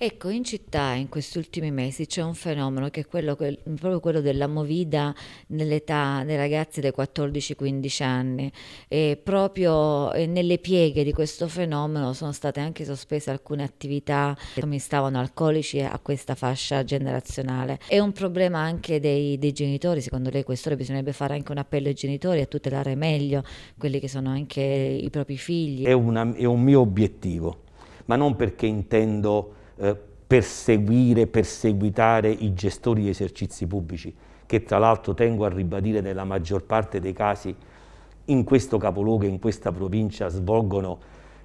Ecco, in città in questi ultimi mesi c'è un fenomeno che è quello, quel, proprio quello della movida nell'età dei ragazzi dai 14-15 anni e proprio nelle pieghe di questo fenomeno sono state anche sospese alcune attività che amministravano alcolici a questa fascia generazionale. È un problema anche dei, dei genitori, secondo lei quest'ora bisognerebbe fare anche un appello ai genitori a tutelare meglio quelli che sono anche i propri figli. è, una, è un mio obiettivo, ma non perché intendo eh, perseguire, perseguitare i gestori di esercizi pubblici, che tra l'altro tengo a ribadire nella maggior parte dei casi in questo capoluogo e in questa provincia svolgono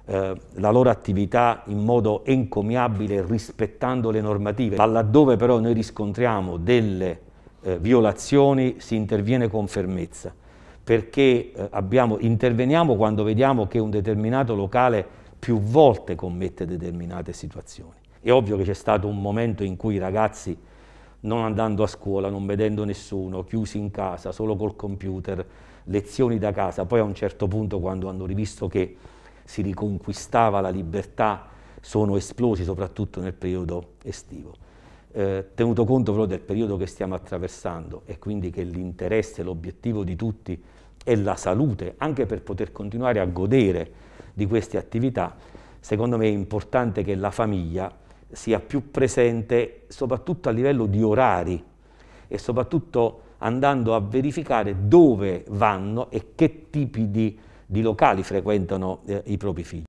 eh, la loro attività in modo encomiabile rispettando le normative. laddove però noi riscontriamo delle eh, violazioni si interviene con fermezza perché eh, abbiamo, interveniamo quando vediamo che un determinato locale più volte commette determinate situazioni. È ovvio che c'è stato un momento in cui i ragazzi, non andando a scuola, non vedendo nessuno, chiusi in casa, solo col computer, lezioni da casa, poi a un certo punto quando hanno rivisto che si riconquistava la libertà, sono esplosi soprattutto nel periodo estivo. Eh, tenuto conto però del periodo che stiamo attraversando e quindi che l'interesse, e l'obiettivo di tutti è la salute, anche per poter continuare a godere di queste attività, secondo me è importante che la famiglia sia più presente soprattutto a livello di orari e soprattutto andando a verificare dove vanno e che tipi di, di locali frequentano eh, i propri figli.